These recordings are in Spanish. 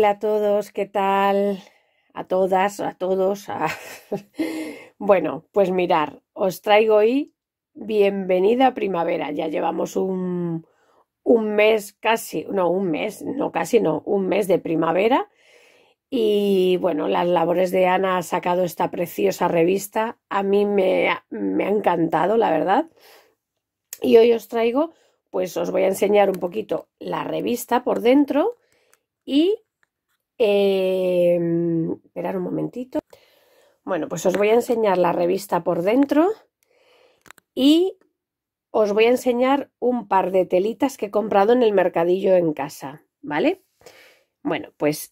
Hola a todos, ¿qué tal? A todas, a todos. bueno, pues mirar, os traigo hoy bienvenida a primavera. Ya llevamos un, un mes casi, no, un mes, no casi, no, un mes de primavera. Y bueno, las labores de Ana ha sacado esta preciosa revista. A mí me, me ha encantado, la verdad. Y hoy os traigo, pues os voy a enseñar un poquito la revista por dentro y Em, esperar un momentito. Bueno, pues os voy a enseñar la revista por dentro y os voy a enseñar un par de telitas que he comprado en el mercadillo en casa, ¿vale? Bueno, pues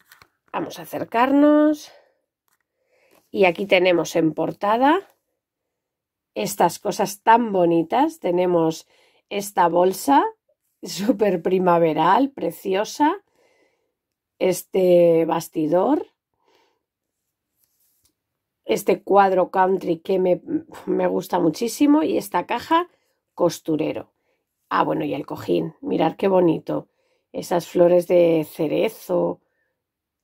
vamos a acercarnos y aquí tenemos en portada estas cosas tan bonitas. Tenemos esta bolsa súper primaveral, preciosa, este bastidor, este cuadro country que me, me gusta muchísimo y esta caja costurero. Ah, bueno, y el cojín, mirar qué bonito. Esas flores de cerezo,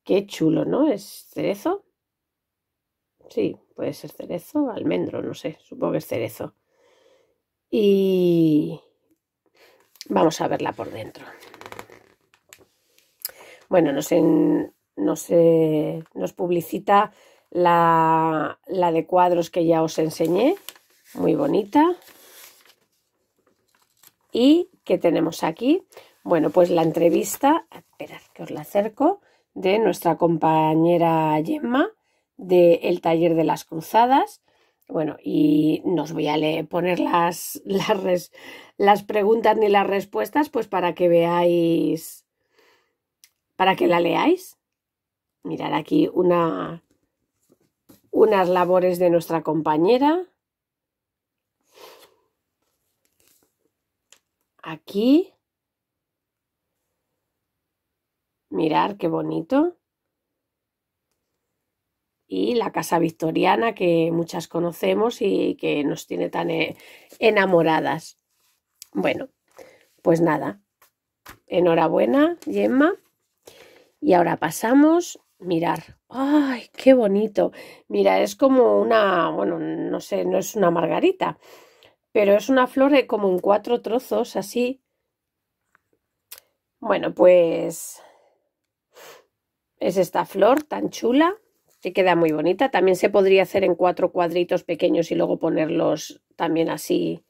qué chulo, ¿no? ¿Es cerezo? Sí, puede ser cerezo, almendro, no sé, supongo que es cerezo. Y vamos a verla por dentro bueno, nos, eh, nos, publicita la, de cuadros que ya os enseñé, muy bonita. ¿Y que tenemos aquí? Bueno, pues la entrevista, esperad que os la acerco, de nuestra compañera Gemma del taller de las cruzadas. Bueno, y nos voy a poner las, las preguntas ni las respuestas, pues para que veáis para que la leáis. Mirad aquí unas labores de nuestra compañera. Aquí. Mirar qué bonito. Y la casa victoriana que muchas conocemos y que nos tiene tan eh, enamoradas. Bueno, pues nada. Enhorabuena, Gemma. Y ahora pasamos, mirar. ¡Ay, qué bonito! Mira, es como una, bueno, no sé, no es una margarita, pero es una flor como en cuatro trozos, así. Bueno, pues es esta flor tan chula que queda muy bonita. También se podría hacer en cuatro cuadritos pequeños y luego ponerlos también así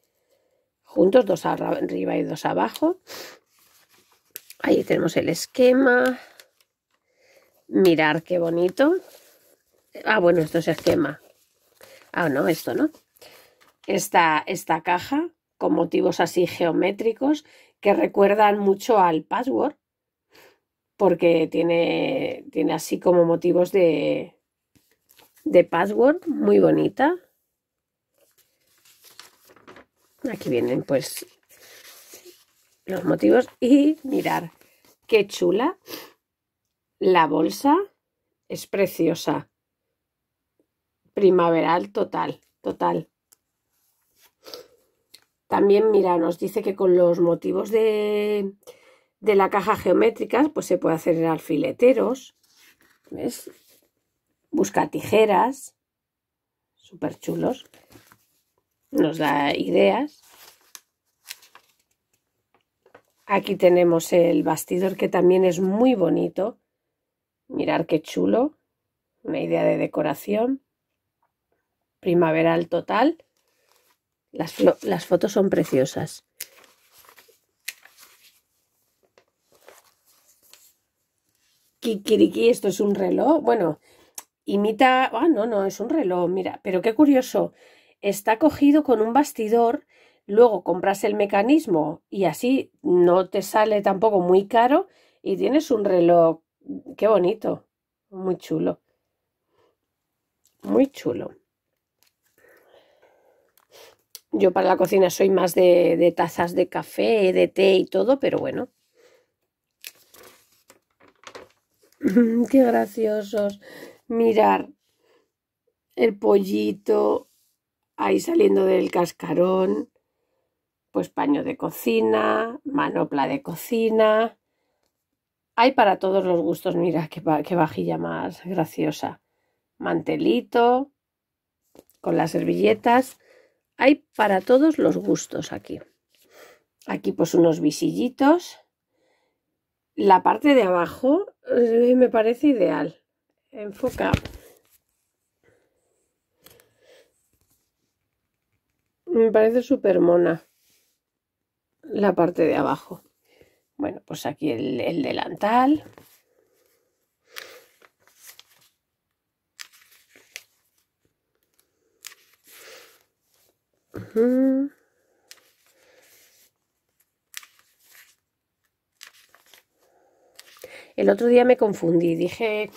juntos, dos arriba y dos abajo. Ahí tenemos el esquema. Mirar qué bonito. Ah, bueno, esto es esquema. Ah, no, esto no. Esta, esta caja con motivos así geométricos que recuerdan mucho al password porque tiene, tiene así como motivos de, de password muy bonita. Aquí vienen pues los motivos y mirar qué chula. La bolsa es preciosa. Primaveral total, total. También, mira, nos dice que con los motivos de, la caja geométrica, pues se puede hacer alfileteros, Busca tijeras, súper chulos. Nos da ideas. Aquí tenemos el bastidor que también es muy bonito. Mirar qué chulo, una idea de decoración. Primaveral total. Las, fotos son preciosas. Kikiriki, esto es un reloj. Bueno, imita. Ah, no, no, es un reloj, mira. Pero qué curioso. Está cogido con un bastidor. Luego compras el mecanismo y así no te sale tampoco muy caro. Y tienes un reloj qué bonito, muy chulo, muy chulo. Yo para la cocina soy más de, tazas de café, de té y todo, pero bueno. qué graciosos. Mirar el pollito ahí saliendo del cascarón, pues paño de cocina, manopla de cocina, hay para todos los gustos, mira qué, vajilla más graciosa. Mantelito, con las servilletas. Hay para todos los gustos aquí. Aquí pues unos visillitos. La parte de abajo eh, me parece ideal. Enfoca. Me parece súper mona la parte de abajo. Bueno, pues aquí el, delantal. El otro día me confundí, dije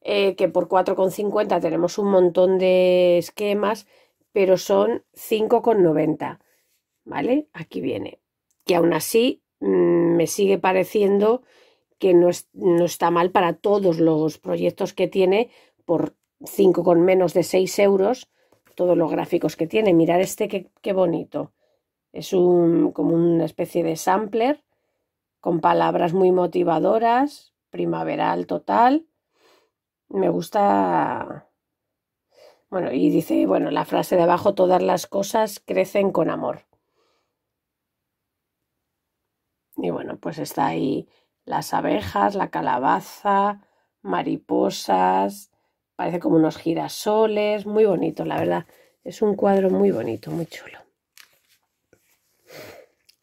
eh, que por 4,50 tenemos un montón de esquemas, pero son 5,90, ¿vale? Aquí viene. Que aún así mm, me sigue pareciendo que no, está mal para todos los proyectos que tiene por 5 con menos de 6 euros, todos los gráficos que tiene. Mirad este, qué, bonito. Es un, como una especie de sampler con palabras muy motivadoras, primaveral total. Me gusta. Bueno, y dice, bueno, la frase de abajo, todas las cosas crecen con amor. Y bueno, pues está ahí las abejas, la calabaza, mariposas, parece como unos girasoles, muy bonito, la verdad. Es un cuadro muy bonito, muy chulo.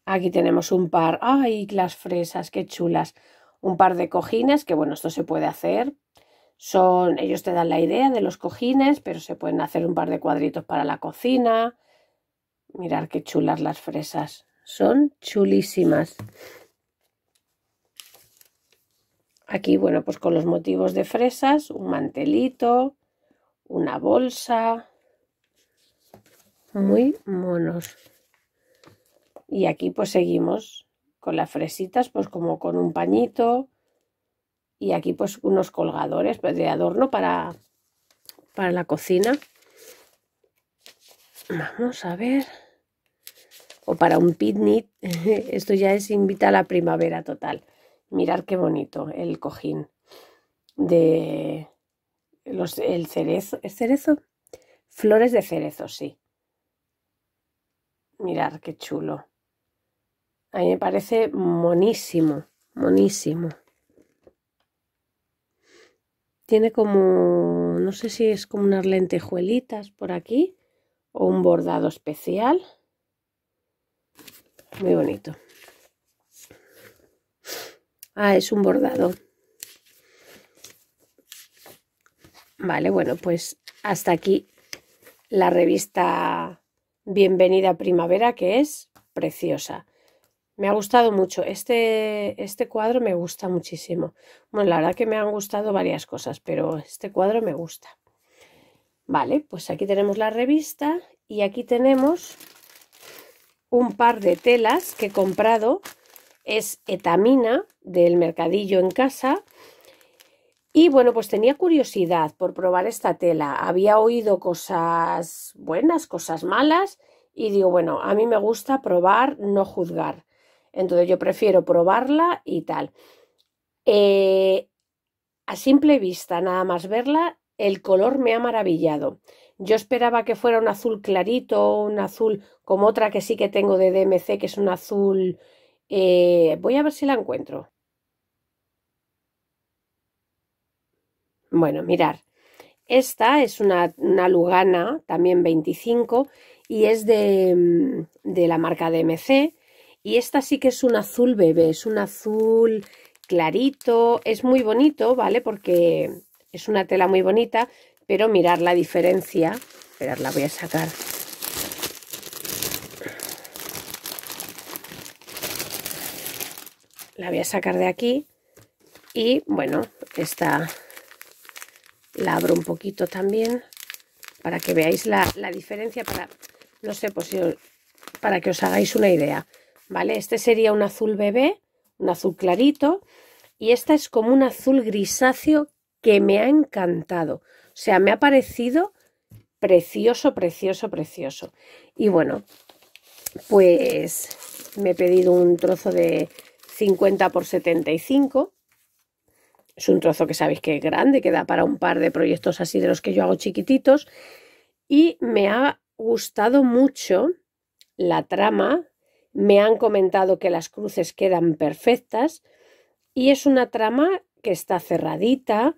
Aquí tenemos un par, ay, las fresas, qué chulas. Un par de cojines, que bueno, esto se puede hacer. Son, ellos te dan la idea de los cojines, pero se pueden hacer un par de cuadritos para la cocina. Mirar qué chulas las fresas son chulísimas. Aquí, bueno, pues con los motivos de fresas, un mantelito, una bolsa, muy monos. Y aquí pues seguimos con las fresitas, pues como con un pañito y aquí pues unos colgadores pues, de adorno para, para la cocina. Vamos a ver o para un picnic. Esto ya es invita a la primavera total. Mirar qué bonito el cojín de los, el cerezo. ¿Es cerezo? Flores de cerezo, sí. Mirar qué chulo. A mí me parece monísimo, monísimo. Tiene como, no sé si es como unas lentejuelitas por aquí o un bordado especial muy bonito ah es un bordado vale bueno pues hasta aquí la revista Bienvenida Primavera que es preciosa me ha gustado mucho. Este, este, cuadro me gusta muchísimo. Bueno, la verdad que me han gustado varias cosas, pero este cuadro me gusta. Vale, pues aquí tenemos la revista y aquí tenemos un par de telas que he comprado. Es etamina del mercadillo en casa. Y bueno, pues tenía curiosidad por probar esta tela. Había oído cosas buenas, cosas malas. Y digo, bueno, a mí me gusta probar, no juzgar. Entonces yo prefiero probarla y tal. Eh, a simple vista, nada más verla, el color me ha maravillado. Yo esperaba que fuera un azul clarito, un azul como otra que sí que tengo de DMC, que es un azul... Eh, voy a ver si la encuentro. Bueno, mirar. Esta es una, Lugana, también 25, y es de, mm, de la marca DMC. Y esta sí que es un azul bebé, es un azul clarito, es muy bonito, ¿vale? Porque es una tela muy bonita, pero mirar la diferencia. esperad, la voy a sacar. La voy a sacar de aquí. Y bueno, esta la abro un poquito también para que veáis la, diferencia. Para, no sé, pues, para que os hagáis una idea. ¿Vale? Este sería un azul bebé, un azul clarito. Y esta es como un azul grisáceo que me ha encantado sea, me ha parecido precioso, precioso, precioso. Y bueno, pues me he pedido un trozo de 50 por 75. Es un trozo que sabéis que es grande, que da para un par de proyectos así de los que yo hago chiquititos. Y me ha gustado mucho la trama. Me han comentado que las cruces quedan perfectas. Y es una trama que está cerradita,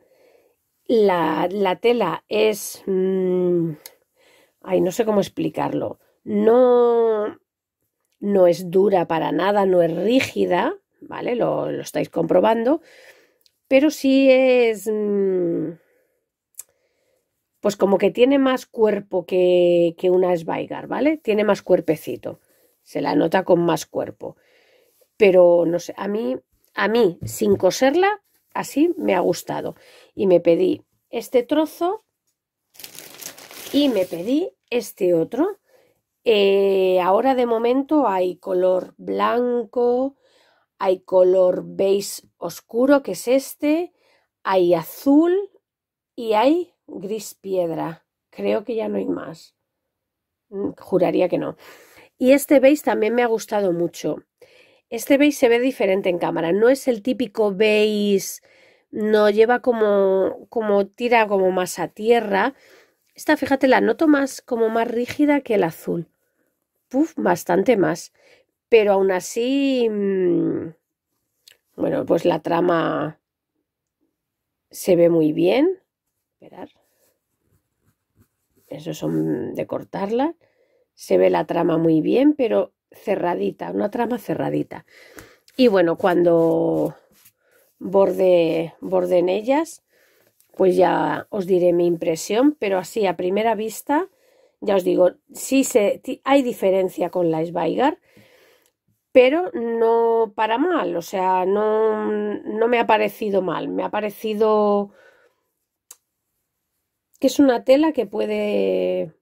la, tela es... Mm, ay, no sé cómo explicarlo. No, no es dura para nada, no es rígida, ¿vale? Lo, estáis comprobando, pero sí es... Mm, pues como que tiene más cuerpo que, que una Sveigar, ¿vale? Tiene más cuerpecito, se la nota con más cuerpo. Pero no sé, a mí, a mí, sin coserla, así me ha gustado. Y me pedí este trozo y me pedí este otro. Eh, ahora de momento hay color blanco, hay color beige oscuro, que es este, hay azul y hay gris piedra. Creo que ya no hay más. Mm, juraría que no. Y este beige también me ha gustado mucho. Este beige se ve diferente en cámara, no es el típico beige, no lleva como, como tira como más a tierra. Esta, fíjate, la noto más como más rígida que el azul. Puf, bastante más. Pero aún así, mm, bueno, pues la trama se ve muy bien. Esperar. Esos son de cortarla. Se ve la trama muy bien, pero cerradita, una trama cerradita. Y bueno, cuando borde, en ellas, pues ya os diré mi impresión, pero así a primera vista, ya os digo, sí hay diferencia con la Sveigar, pero no para mal, o sea, no, no me ha parecido mal, me ha parecido que es una tela que puede,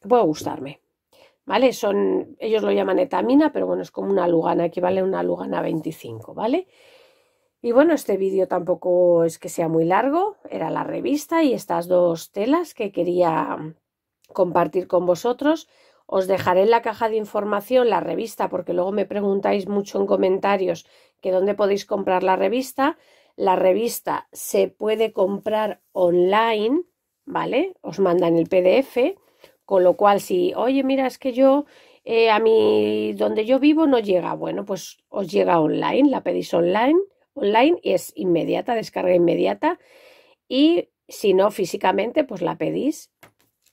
puede gustarme. ¿vale? Son, ellos lo llaman etamina, pero bueno, es como una lugana, equivale a una lugana 25, ¿vale? Y bueno, este vídeo tampoco es que sea muy largo, era la revista y estas dos telas que quería mm, compartir con vosotros. Os dejaré en la caja de información la revista porque luego me preguntáis mucho en comentarios que dónde podéis comprar la revista. La revista se puede comprar online, ¿vale? Os mandan el PDF con lo cual, si, oye, mira, es que yo, eh, a mí, donde yo vivo no llega, bueno, pues os llega online, la pedís online, online y es inmediata, descarga inmediata. Y si no físicamente, pues la pedís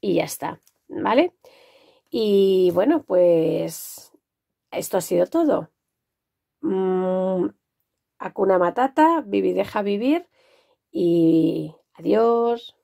y ya está, ¿vale? Y bueno, pues esto ha sido todo. Mm, Acuna Matata, vivi deja vivir y adiós.